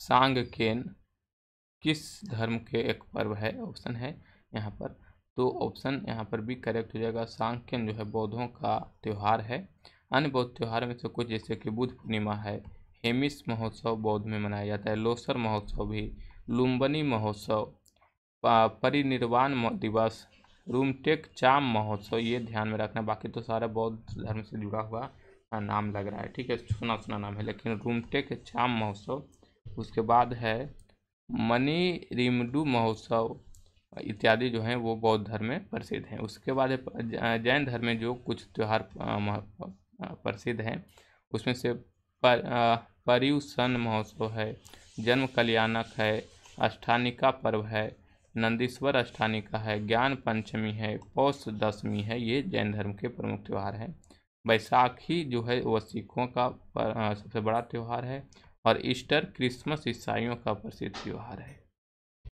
सांग केन किस धर्म के एक पर्व है ऑप्शन है यहाँ पर तो ऑप्शन यहाँ पर भी करेक्ट हो जाएगा सांग केन जो है बौद्धों का त्यौहार है अन्य बौद्ध त्यौहार में से कुछ जैसे कि बुद्ध पूर्णिमा है हेमिस महोत्सव बौद्ध में मनाया जाता है लोसर महोत्सव भी लुम्बनी महोत्सव परिनिर्वाण दिवस रूमटेक चाम महोत्सव ये ध्यान में रखना बाकी तो सारा बौद्ध धर्म से जुड़ा हुआ नाम लग रहा है ठीक है सुना सुना नाम है लेकिन रूमटेक चाम महोत्सव उसके बाद है मनी रिमडू महोत्सव इत्यादि जो हैं वो बौद्ध धर्म में प्रसिद्ध हैं उसके बाद जैन धर्म में जो कुछ त्यौहार प्रसिद्ध हैं उसमें से पर पर्युसन महोत्सव है जन्म कल्याणक है अष्टानिका पर्व है नंदीश्वर अष्टानिका है ज्ञान पंचमी है पौष दशमी है ये जैन धर्म के प्रमुख त्यौहार हैं बैसाखी जो है वह सिखों का सबसे बड़ा त्यौहार है और ईस्टर क्रिसमस ईसाइयों का प्रसिद्ध त्यौहार है